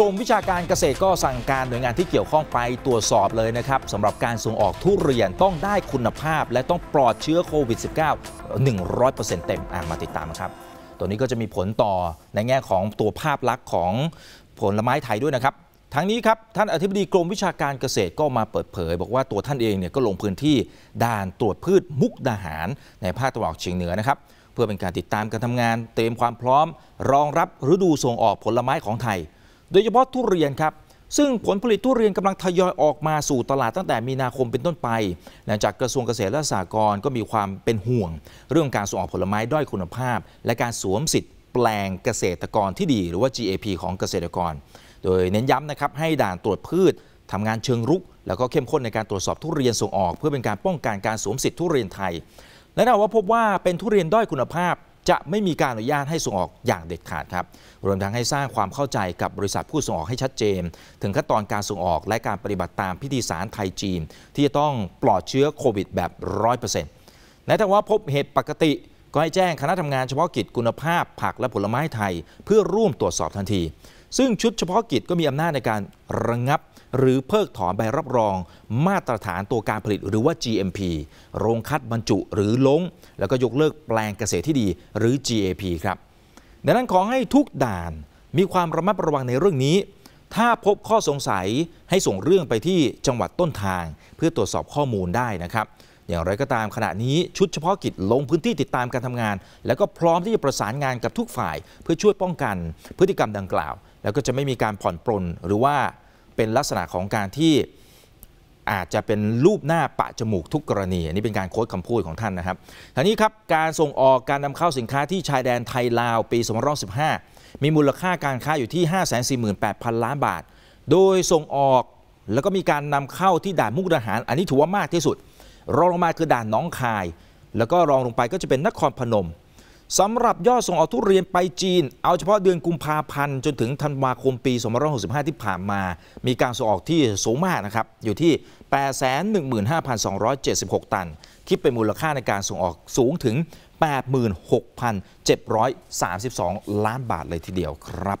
กรมวิชาการเกษตรก็สั่งการหน่วยงานที่เกี่ยวข้องไปตรวจสอบเลยนะครับสำหรับการส่งออกทุเรียนต้องได้คุณภาพและต้องปลอดเชื้อโควิด -19 100%เต็มมาติดตามครับตัวนี้ก็จะมีผลต่อในแง่ของตัวภาพลักษณ์ของผลไม้ไทยด้วยนะครับทั้งนี้ครับท่านอธิบดีกรมวิชาการเกษตรก็มาเปิดเผย บอกว่าตัวท่านเองเนี่ยก็ลงพื้นที่ด่านตรวจพืชมุกดาหาร ในภาคตะวันออกเฉียงเหนือนะครับเพื่อเป็นการติดตามการทำงานเตรียมความพร้อมรองรับฤดูส่งออกผลไม้ของไทยโดยเฉพาะทุเรียนครับ ซึ่งผลผลิตทุเรียนกำลังทยอยออกมาสู่ตลาดตั้งแต่มีนาคมเป็นต้นไป หลังจากกระทรวงเกษตรและสหกรณ์ก็มีความเป็นห่วง เรื่องการส่งออกผลไม้ด้อยคุณภาพและการสวมสิทธิ์แปลงเกษตรกรที่ดี หรือว่า GAP ของเกษตรกร โดยเน้นย้ำนะครับให้ด่านตรวจพืช ทำงานเชิงรุก แล้วก็เข้มข้นในการตรวจสอบทุเรียนส่งออก เพื่อเป็นการป้องกันการสวมสิทธิ์ทุเรียนไทย และเราว่าพบว่าเป็นทุเรียนด้อยคุณภาพจะไม่มีการอนุญาตให้ส่งออกอย่างเด็ดขาดครับ รวมทั้งให้สร้างความเข้าใจกับบริษัทผู้ส่งออกให้ชัดเจน ถึงขั้นตอนการส่งออกและการปฏิบัติตามพิธีสารไทยจีนที่จะต้องปลอดเชื้อโควิดแบบ 100%ในแต่ว่าพบเหตุปกติก็ให้แจ้งคณะทำงานเฉพาะกิจคุณภาพผักและผลไม้ไทยเพื่อร่วมตรวจสอบทันทีซึ่งชุดเฉพาะกิจก็มีอำนาจในการระงงับหรือเพิกถอนใบรับรองมาตรฐานตัวการผลิตหรือว่า GMP โรงคัดบรรจุหรือล้งแล้วก็ยกเลิกแปลงเกษตรที่ดีหรือ GAP ครับ ดังนั้นขอให้ทุกด่านมีความระมัดระวังในเรื่องนี้ ถ้าพบข้อสงสัยให้ส่งเรื่องไปที่จังหวัดต้นทางเพื่อตรวจสอบข้อมูลได้นะครับอย่างไรก็ตามขณะนี้ชุดเฉพาะกิจลงพื้นที่ติดตามการทำงาน แล้วก็พร้อมที่จะประสานงานกับทุกฝ่ายเพื่อช่วยป้องกัน พฤติกรรมดังกล่าว แล้วก็จะไม่มีการผ่อนปลน หรือว่าเป็นลักษณะของการที่อาจจะเป็นรูปหน้าปะจมูกทุกกรณีอันนี้เป็นการโค้ดคำพูดของท่านนะครับทีนี้ครับการส่งออกการนำเข้าสินค้าที่ชายแดนไทยลาวปี2ห1 5มีมูลค่าการค้าอยู่ที่548,000ล้านบาทโดยส่งออกแล้วก็มีการนำเข้าที่ด่านมุกดาหารอันนี้ถือว่ามากที่สุดรองลงมาคือด่านน้องคาย แล้วก็รองลงไปก็จะเป็นนครพนมสำหรับยอดส่งออกทุเรียนไปจีน เอาเฉพาะเดือนกุมภาพันธ์ จนถึงธันวาคมปี2565 ที่ผ่านมา มีการส่งออกที่สูงมากนะครับ อยู่ที่ 815,276 ตัน คิดเป็นมูลค่าในการส่งออกสูงถึง 86,732 ล้านบาทเลยทีเดียวครับ